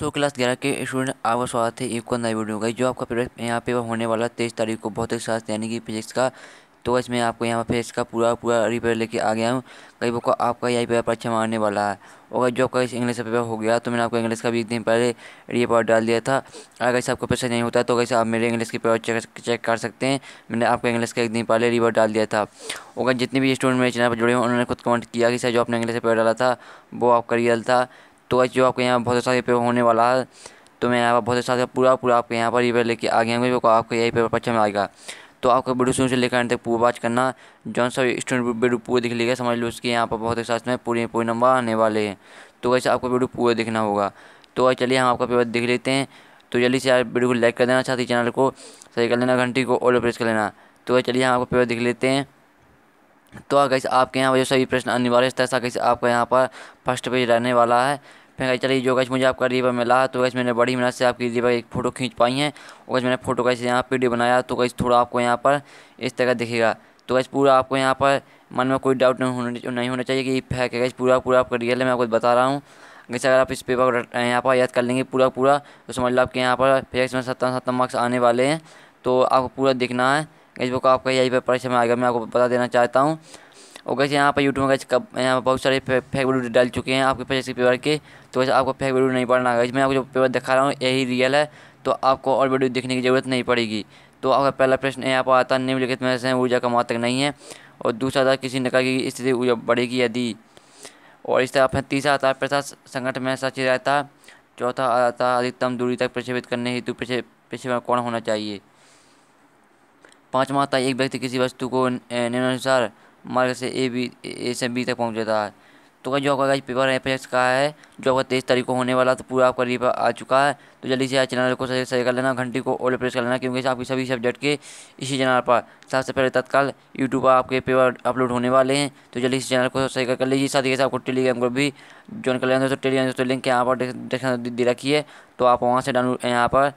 so class ग्यारह के student आपका स्वागत है एक और नई वीडियो का जो आपका प्रोजेक्ट यहाँ पे होने वाला है तेईस तारीख को बहुत ही साथ यानी कि फिजिक्स का तो इसमें आपको यहाँ पे इसका पूरा पूरा रिपेयर लेके आ गया हूँ कई बुक आपका यही पेपर परीक्षा अच्छा मारने वाला है और जो आपका इस इंग्लिश का पेपर हो गया तो मैंने आपको इंग्लिश का भी एक दिन पहले रिपोर्ट डाल दिया था अगर कैसे आपको पैसा नहीं होता तो कैसे आप मेरे इंग्लिश के पेपर चेक चेक कर सकते हैं मैंने आपको इंग्लिश का एक दिन पहले रिपोर्ट डाल दिया था और जितने भी स्टूडेंट मेरे चैनल पर जुड़े हुए उन्होंने खुद कमेंट किया कि सर जो आपने इंग्लिश का पेपर डाला था वो आपका रियल था तो आज जो आपके यहाँ बहुत सारे अच्छा पेपर होने वाला है तो मैं यहाँ पर बहुत अच्छा सारे पूरा पूरा आपके यहाँ पर पेपर लेके आ गया आपको यही पेपर पक्ष में आएगा तो आपको वीडियो शुरू से लेकर अंत तक पूरा बात करना जौन सा स्टूडेंट वीडियो पूरे देख लेगा समझ लो उसके यहाँ पर बहुत साथ अच्छा समय पूरे पूरे नंबर आने वाले हैं तो वैसे आपको वीडियो पूरा देखना होगा तो चलिए हम आपका पेपर देख लेते हैं तो जल्दी से आप वीडियो को लाइक कर देना साथ ही चैनल को सही कर लेना घंटी को ऑल प्रेस कर लेना तो वह चलिए हम आपको पेपर देख लेते हैं तो कैसे आपके यहाँ पर जो सभी प्रश्न अनिवार्य तैसा कैसे आपका यहाँ पर फर्स्ट पेज रहने वाला है फिर चलिए जो गैस मुझे आपका रिवर मिला है तो गैस मैंने बड़ी मेहनत से आपकी रिवर एक फ़ोटो खींच पाई है और गैस मैंने फ़ोटो कैसे यहाँ पी बनाया तो गैस थोड़ा आपको यहाँ पर इस तरह दिखेगा तो गैस पूरा आपको यहाँ पर मन में कोई डाउट नहीं होना नहीं होना चाहिए कि फैक है गैस पूरा पूरा आपका रियल है मैं आपको बता रहा हूँ जैसे अगर आप इस पेपर को यहाँ पर याद कर लेंगे पूरा पूरा तो समझ लो आपके यहाँ पर फेक्स में सत्तर सत्तर मार्क्स आने वाले हैं तो आपको पूरा दिखना है गैस बुक आपका यही पर परीक्षा में आएगा मैं आपको बता देना चाहता हूँ और कैसे यहाँ पर यूट्यूब में कब यहाँ पर बहुत सारे फेक वीडियो डाल चुके हैं आपके पास पेपर के तो वैसे आपको फेक वीडियो नहीं पढ़ना है इसमें आपको जो पेपर दिखा रहा हूँ यही रियल है तो आपको और वीडियो देखने की ज़रूरत नहीं पड़ेगी तो आपका पहला प्रश्न यहाँ पर आता निम्नलिखित में से ऊर्जा का तक नहीं है और दूसरा था किसी निकाय की स्थिति ऊर्जा बढ़ेगी यदि और इस तरह तीसरा आता है प्रसाद संकट में सचिव रहता चौथा आता है अधिकतम दूरी तक प्रक्षेपित करने हेतु पेशेवर कौन होना चाहिए पाँचवा आता है एक व्यक्ति किसी वस्तु को निम्नानुसार मार्ग से ए बी ए से बी तक पहुँच जाता है तो जो आपका पेपर पेपर एपेक्स का है जो आपका तेईस तारीख को होने वाला तो पूरा आपका रीप आ चुका है तो जल्दी से चैनल को सही कर लेना घंटी को ऑल प्रेस कर लेना क्योंकि आपकी सभी सब्जेक्ट के इसी चैनल पर सबसे पहले तत्काल यूट्यूब पर आपके पेपर अपलोड होने वाले हैं तो जल्दी से चैनल को सही कर लीजिए साथ ही आपको टेलीग्राम को भी ज्वाइन कर लेना तो टेलीग्राम दोस्तों लिंक यहाँ पर दे रखी है तो आप वहाँ से डाउनलोड यहाँ पर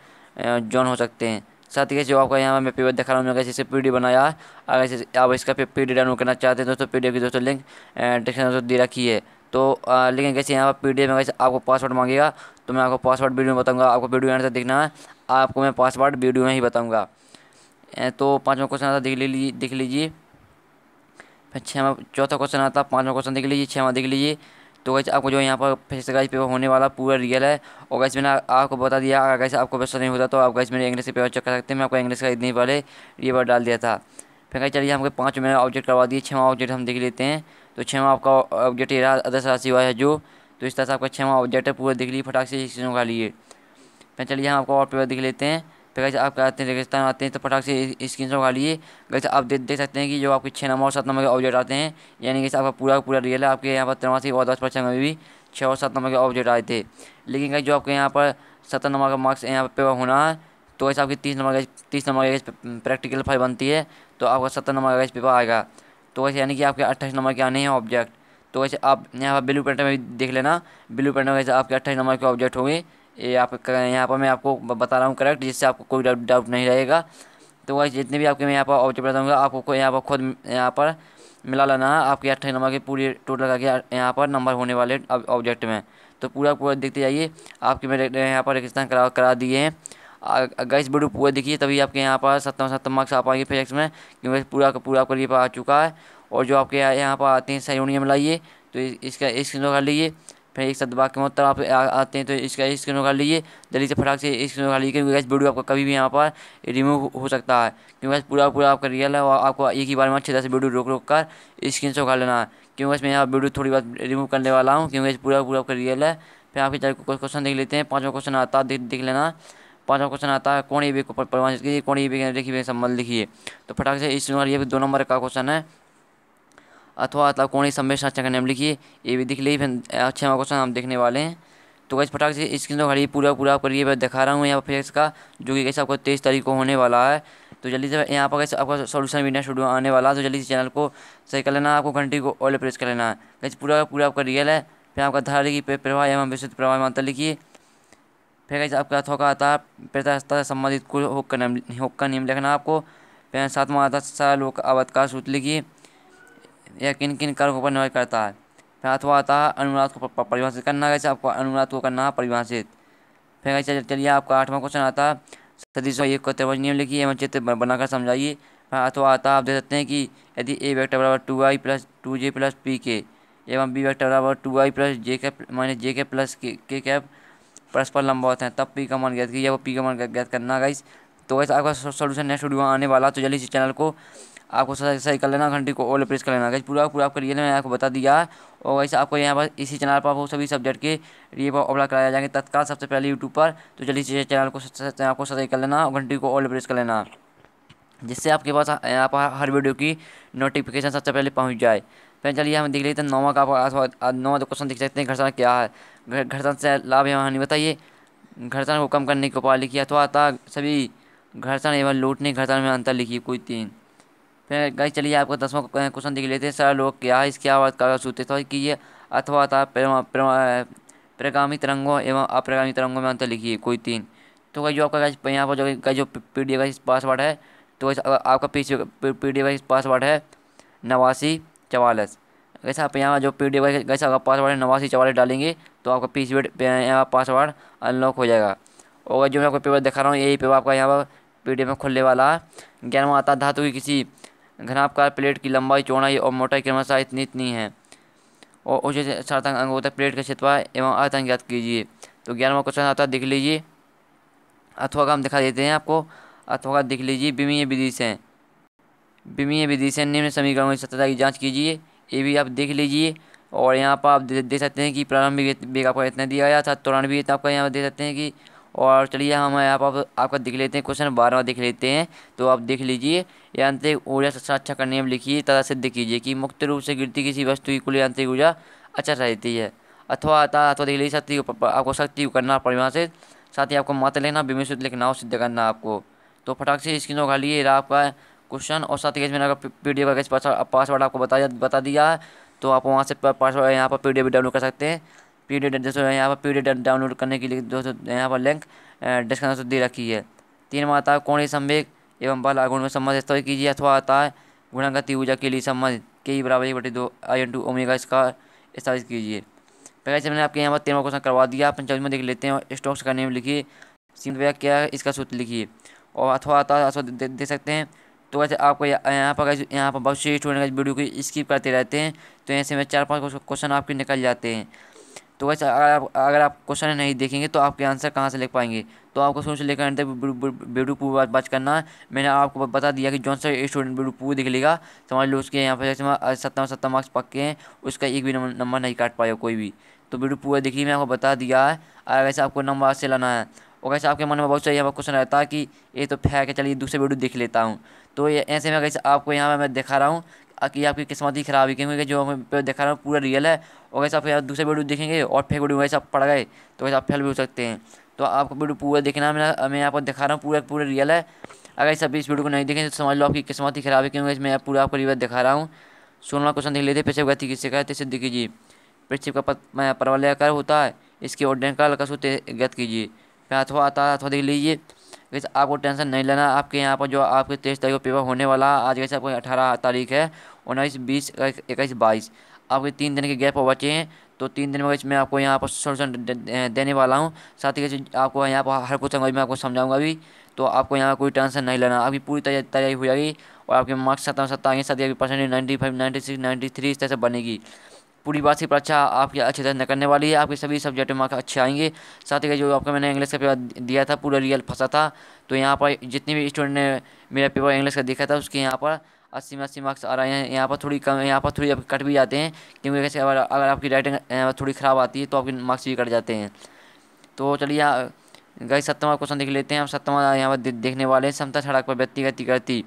ज्वाइन हो सकते हैं साथ ही जो आपका यहाँ मैं पी दिखा रहा हूँ मैंने जैसे पी बनाया अगर आप इसका पी डी डाउनलोड करना चाहते हैं दोस्तों पी की दोस्तों लिंक डिस्क्रिप्शन दोस्तों दे रखी है तो लेकिन कैसे यहाँ पर पी डी में कैसे आपको पासवर्ड मांगेगा तो मैं आपको पासवर्ड वीडियो में बताऊँगा आपको वीडियो यहाँ से देखना है आपको मैं पासवर्ड वीडियो में ही बताऊँगा तो पाँचवा क्वेश्चन आता देख लीजिए देख लीजिए फिर छः चौथा क्वेश्चन आता पाँचवा क्वेश्चन देख लीजिए छः देख लीजिए तो वैसे आपको जो यहाँ पर फिजिक्स पेपर होने वाला पूरा रियल है और वैसे मैंने आपको बता दिया अगर कैसे आपको पैसा नहीं होता तो आप कैसे मेरे इंग्लिश के पेपर चेक कर सकते हैं मैं आपको इंग्लिश का इतनी पहले ये बार डाल दिया था फिर कहीं चलिए हमको पाँच मैंने ऑब्जेक्ट करवा दिए छवा ऑब्जेक्ट हम देख लेते हैं तो छवा आपका ऑब्जेक्ट ये रहा अदर्श राशि हुआ है जो तो इस तरह से आपका छवा ऑब्जेक्ट है पूरा देख लिए फटाक से चीज़ों का लिए फिर चलिए हम आपको और पेपर देख लेते हैं तो कैसे आप आते हैं रेगिस्तान आते हैं तो फटाक से स्क्रीन शॉट उठा लिए कैसे आप दे, देख सकते हैं कि जो आपके छः नंबर और सात नंबर के ऑब्जेक्ट आते हैं यानी कि आपका पूरा पूरा रियल है आपके यहाँ पर तिरासी और दस परसेंट में भी छः और सात नंबर के ऑब्जेक्ट आए थे लेकिन कहीं जो आपके यहाँ पर सत्तर नंबर का मार्क्स यहाँ पर पेपर होना है तो वैसे आपकी तीस नंबर तीस नंबर का प्रैक्टिकल फाइल बनती है तो आपका सत्तर नंबर का पेपर आएगा तो वैसे यानी कि आपके अट्ठाईस नंबर के आने हैं ऑब्जेक्ट तो वैसे आप यहाँ पर ब्लू प्रिंट में भी देख लेना ब्लू प्रिंट में वैसे आपके अट्ठाईस नंबर के ऑब्जेक्ट होंगे ये आप यहाँ पर मैं आपको बता रहा हूँ करेक्ट जिससे आपको कोई डाउट नहीं रहेगा तो वह जितने भी आपके मैं यहाँ पर ऑब्जेक्ट बताऊँगा आपको यहाँ पर खुद यहाँ पर मिला लेना है आपके अट्ठाईस नंबर के पूरे टोटल करके यहाँ पर नंबर होने वाले ऑब्जेक्ट में तो पूरा पूरा देखते जाइए आपके मेरे यहाँ पर रजिस्ट्रेशन करा करा दिए हैं इस वीडियो पूरा देखिए तभी आपके यहाँ पर सत्तर सत्तर मार्क्स आ पाएंगे फिजिक्स में क्योंकि पूरा का पूरा आपके लिए आ चुका है और जो आपके यहाँ पर आते हैं सहयोगियाँ मिलाइए तो इसका इसको कर लीजिए फिर एक साथ दबा के मोहतर मतलब आप आते हैं तो इसका स्क्रीन उगा लीजिए जल्दी से फटाक से स्क्रीन उठा लीजिए क्योंकि वीडियो आपका कभी भी यहाँ पर रिमूव हो सकता है क्योंकि पूरा पूरा आपका रियल है और आपको एक ही बार में अच्छे तरह से वीडियो रोक रोक कर स्क्रीन से उगा लेना है क्योंकि मैं यहाँ वीडियो थोड़ी बहुत रिमूव करने वाला हूँ क्योंकि पूरा पूरा आपका रियल है फिर आपके चार क्वेश्चन देख लेते हैं पाँचवा क्वेश्चन आता है देख लेना पाँचवा क्वेश्चन आता है कौन ये को परिभाषित कीजिए कौन ये देखिए संबंध लिखिए तो फटाक से इस दो नंबर का क्वेश्चन है अथवा मतलब कौन कोणी संवेश अच्छा करने नियम लिखिए ये भी दिख लीजिए फिर अच्छे हमारे क्वेश्चन हम देखने वाले हैं तो कैसे फटाक से स्क्रीन तो खड़ी पूरा पूरा करिए मैं दिखा रहा हूँ यहाँ पर फिजिक्स का जो कि कैसे आपको तेईस तारीख को होने वाला है तो जल्दी से यहाँ पर कैसे आपका सोल्यूशन भी नेक्स्ट आने वाला है तो जल्दी से चैनल को सही कर लेना आपको घंटी को ऑल प्रेस कर लेना है कैसे पूरा पूरा आपका रियल है फिर आपका धारा की प्रवाह एवं विशुद्ध प्रवाह मात्रा लिखिए फिर कैसे आपका अथवा का आता है संबंधित कुल होकर का नियम होक नियम लिखना आपको फिर सातवा आता सारा लोग का का सूत्र लिखिए यह किन किन कारकों पर निर्भर करता है फिर आता है अनुराध को परिभाषित करना कैसे आपको अनुराध को करना है परिभाषित फिर कैसे चलिए आपका आठवां क्वेश्चन आता है सदी सौ एक को त्रिभुज नियम लिखिए एवं चित्र बनाकर समझाइए फिर अथवा आता आप देख सकते हैं कि यदि ए वैक्टर बराबर two I plus two J plus P K एवं बी वैक्टर बराबर two I plus J K minus जे के प्लस के के कैप परस्पर लंबा होता है तब पी का मान ज्ञात कीजिए वो पी का मान ज्ञात करना गाइस तो वैसे आपका सोल्यूशन नेक्स्ट वीडियो आने वाला तो जल्दी इस चैनल को आपको सही सही कर लेना घंटी को ओल्ड प्रेस कर लेना पूरा पूरा करिए रियल मैंने आपको बता दिया और वैसे आपको यहाँ पर इसी चैनल पर आपको सभी सब्जेक्ट के लिए पर अपलोड कराया जाएंगे तत्काल सबसे पहले यूट्यूब पर तो जल्दी से चैनल को आपको सही कर लेना और घंटी को ओल्ड प्रेस कर लेना जिससे आपके पास यहाँ पर हर वीडियो की नोटिफिकेशन सबसे पहले पहुँच जाए पहले चलिए हम देख लेते हैं नौवा का नौवा नौवा क्वेश्चन देख सकते हैं घर्षण क्या है घर्षण से लाभ एवं हानि बताइए घर्षण को कम करने के उपाय लिखिए अथवा सभी घर्षण एवं लूटने घर्षण में अंतर लिखिए कोई तीन फिर गई चलिए आपको दसवा क्वेश्चन देख लेते हैं सारा लोग क्या है इसके आवाज़ का सूत्र था कि ये अथवा था प्रगामी तरंगों एवं अप्रगामी तरंगों में अंतर लिखिए कोई तीन तो भाई जो आपका यहाँ पर जो जो पी डी का पासवर्ड है तो आपका पी पी डी का पासवर्ड है नवासी चवालीस वैसे आप यहाँ जो पी डी वैसे आपका पासवर्ड है नवासी चवालीस डालेंगे तो आपका पी सी यहाँ पासवर्ड अनलॉक हो जाएगा और जो मैं आपको पेपर दिखा रहा हूँ यही पेपर आपका यहाँ पर पी में खुलने वाला है ग्यारहवा आता धातु की किसी घनापकार प्लेट की लंबाई चौड़ाई और मोटाई क्रमशः इतनी इतनी है और उसे सार्थक अंगों तक प्लेट का छिपा एवं आयतन ज्ञात कीजिए तो ग्यारहवा क्वेश्चन आता है देख लीजिए अथवा का हम दिखा देते हैं आपको अथवा का दिख लीजिए विमीय विधि से विमीय विधि से निम्न समीकरणों की सत्यता की जाँच कीजिए ये भी आप देख लीजिए और यहाँ पर आप देख सकते हैं कि प्रारंभिक वेग आपका इतना दिया गया था त्वरण भी आपका यहाँ पर देख सकते हैं कि और चलिए हम यहाँ पर आपका देख लेते हैं क्वेश्चन बारह देख लेते हैं तो आप देख लीजिए यांत्रिक ऊर्जा सबसे अच्छा करने में लिखिए तथा सिद्ध कीजिए कि मुक्त रूप से गिरती किसी वस्तु की कुल यांत्रिक ऊर्जा अच्छा रहती है अथवा अथवा अथवा देख लीजिए शक्ति आपको शक्ति करना परिभाषित साथ ही आपको माता लिखना विमिश्रित लिखना और सिद्ध करना आपको तो फटाक से स्क्रीन उठा लिए आपका क्वेश्चन और साथ ही मैंने पी डी एफ का पासवर्ड आपको बताया बता दिया है तो आप वहाँ से पासवर्ड यहाँ पर पी डी एफ डाउनलोड कर सकते हैं पी डी दोस्तों यहाँ पर पी डी डाउनलोड करने के लिए दोस्तों यहाँ पर लिंक डिस्क्रिप्शन दे रखी है तीन में आता है कोणी संवेग एवं बल आगुण में संबंध स्थापित कीजिए अथवा आता है गुणागति ऊर्जा के लिए संबंध के बराबर एक बटे दो आई एन टू ओमेगा इसका स्थापित कीजिए पहले से मैंने आपके यहाँ पर तेरह क्वेश्चन करवा दिया पंचायत में देख लेते हैं स्टॉक्स का नेम लिखिए सिंह भैया क्या है इसका सूत्र लिखिए और अथवा आता है अथवा दे, दे सकते हैं तो वैसे आपको यहाँ पर यहाँ पर बहुत से स्टूडेंट वीडियो की स्किप करते रहते हैं तो ऐसे में चार पाँच क्वेश्चन आपके निकल जाते हैं तो वैसे अगर आप अगर आप क्वेश्चन नहीं देखेंगे तो आपके आंसर कहाँ से लिख पाएंगे तो आपको सोच लेकर अंत बेडूपू बात बात करना मैंने आपको बता दिया कि जौन सा स्टूडेंट बेडूपू दिख लेगा समझ लो उसके यहाँ पर जैसे सत्तर सत्तर मार्क्स पक्के हैं उसका एक भी नंबर नहीं काट पाया कोई भी तो पूरा देखिए मैं आपको बता दिया है वैसे आपको नंबर से लाना है और कैसे आपके मन में बहुत सारे यहाँ पर क्वेश्चन रहता है कि ये तो फेंक के चलिए दूसरे वीडियो देख लेता हूँ तो ये ऐसे में कैसे आपको यहाँ पर मैं दिखा रहा हूँ कि आपकी किस्मत ही खराब है क्योंकि जो मैं दिखा रहा हूँ पूरा रियल है और वैसे आप दूसरे वीडियो देखेंगे और फेक वीडियो वैसे आप पड़ गए तो वैसे आप फेल भी हो सकते हैं तो आपको वीडियो पूरा देखना मैं मैं आपको दिखा रहा हूँ पूरा पूरा रियल है अगर सब इस वीडियो को नहीं देखें तो समझ लो आपकी किस्मत ही खराब है क्योंकि इसमें पूरा आपको रिवर्स दिखा रहा हूँ सोलवा क्वेश्चन देख लेते पृथ्वी गति की शिकायत सिद्ध कीजिए पृथ्वी का परवलयाकार होता है इसके ओडेंकाल का सूत्र गत कीजिए फिर अथवा आता है अथवा देख लीजिए कैसे आपको टेंशन नहीं लेना आपके यहाँ पर जो आपके तेईस तारीख को पेपर होने वाला आज कैसे आपको अठारह तारीख है उन्नीस बीस इक्कीस बाईस आपके तीन दिन के गैप बचे हैं तो तीन दिन में मैं आपको यहाँ पर सोल्यूशन देने वाला हूँ साथ ही कैसे आपको यहाँ पर हर कुछ मैं आपको समझाऊंगा अभी तो आपको यहाँ कोई टेंशन नहीं लेना आपकी पूरी तैयारी हो जाएगी और आपके मार्क्स सत्तावन ही सत्ताईस percent ninety five ninety six ninety three इस तरह से बनेगी पूरी बात से परीक्षा आपकी अच्छी तरह करने वाली है आपके सभी सब्जेक्ट में मार्क्स अच्छे आएंगे साथ ही जो आपका मैंने इंग्लिश का पेपर दिया था पूरा रियल फंसा था तो यहाँ पर जितने भी स्टूडेंट ने मेरा पेपर इंग्लिश का देखा था उसके यहाँ पर अस्सी में अस्सी मार्क्स आ रहे हैं यहाँ पर थोड़ी कम यहाँ पर थोड़ी कट भी जाते हैं क्योंकि कैसे अगर अगर आपकी राइटिंग थोड़ी ख़राब आती है तो आपके मार्क्स भी कट जाते हैं तो चलिए गई सत्तवा क्वेश्चन देख लेते हैं हम सत्तवा यहाँ पर देखने वाले हैं समता सड़क पर व्यक्तिगत गति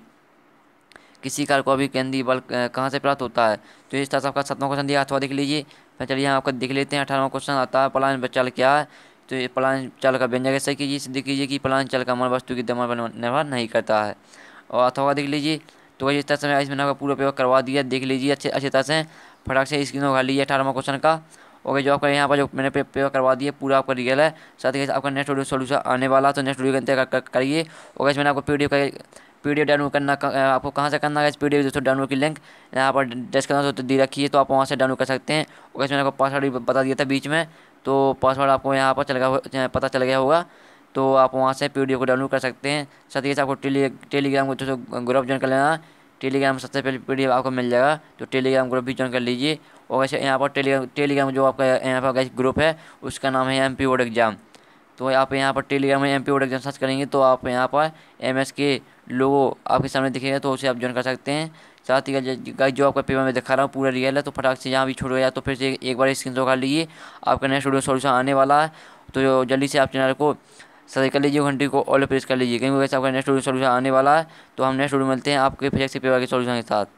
किसी कार को अभी केंद्रीय बल कहाँ से प्राप्त होता है तो इस तरह से आपका सत्रवा क्वेश्चन दिया अथवा देख लीजिए फिर चलिए हम आपका देख लेते हैं अठारहवा क्वेश्चन आता है पलायन चल क्या है तो ये पलायन चल का व्यंजन कैसे कीजिए सिद्ध कीजिए कि पलायन चल का मन वस्तु की दमन पर निर्भर नहीं करता है और अथवा देख लीजिए तो वही इस तरह से इसमें आपका पूरा प्रयोग करवा दिया देख लीजिए अच्छे अच्छे तरह से फटाक से स्क्रीन उठा लीजिए अठारहवा क्वेश्चन का ओके जो आपका यहाँ पर जो मैंने पेपर करवा दिया पूरा आपका रियल है साथ ही आपका नेक्स्ट वीडियो सोल्यूशन आने वाला तो नेक्स्ट वीडियो का इंतजार करिए ओके इसमें आपको P D P D download करना आपको कहाँ से करना है डी दोस्तों डाउनलोड की लिंक यहाँ पर डिस्क्रिप्शन तो दी रखी है तो आप वहाँ से डाउनलोड कर सकते हैं और इसमें आपको पासवर्ड भी बता दिया था बीच में तो पासवर्ड आपको यहाँ पर चल गया पता चल गया होगा तो आप वहाँ से पी को डाउनलोड कर सकते हैं साथ ही आपको टेली टेलीग्राम को दोस्तों ग्रुप ज्वाइन कर लेना टेलीग्राम सबसे पहले पी आपको मिल जाएगा तो टेलीग्राम ग्रुप भी ज्वाइन कर लीजिए और वैसे यहाँ पर टेलीग्राम टेलीग्राम जो आपका यहाँ पर ग्रुप है उसका नाम है एम पी एग्ज़ाम तो आप यहाँ पर टेलीग्राम में एम पी एग्ज़ाम सर्च करेंगे तो आप यहाँ पर एम एस के लोगो आपके सामने दिखेगा तो उसे आप ज्वाइन कर सकते हैं साथ ही गाइस जो आपका पेपर में दिखा रहा हूँ पूरा रियल है तो फटाक से यहाँ भी छोड़ गया तो फिर से एक बार स्क्रीन कर लीजिए आपका नेक्स्ट वीडियो सोल्यूशन आने वाला है तो जल्दी से आप चैनल को सब्सक्राइब कर लीजिए घंटी को ऑल प्रेस कर लीजिए क्योंकि वैसे आपका नेक्स्ट वीडियो सोल्यूशन आने वाला है तो हम नेक्स्ट वीडियो मिलते हैं आपके फिजिक्स पेपर के सोल्यूशन के साथ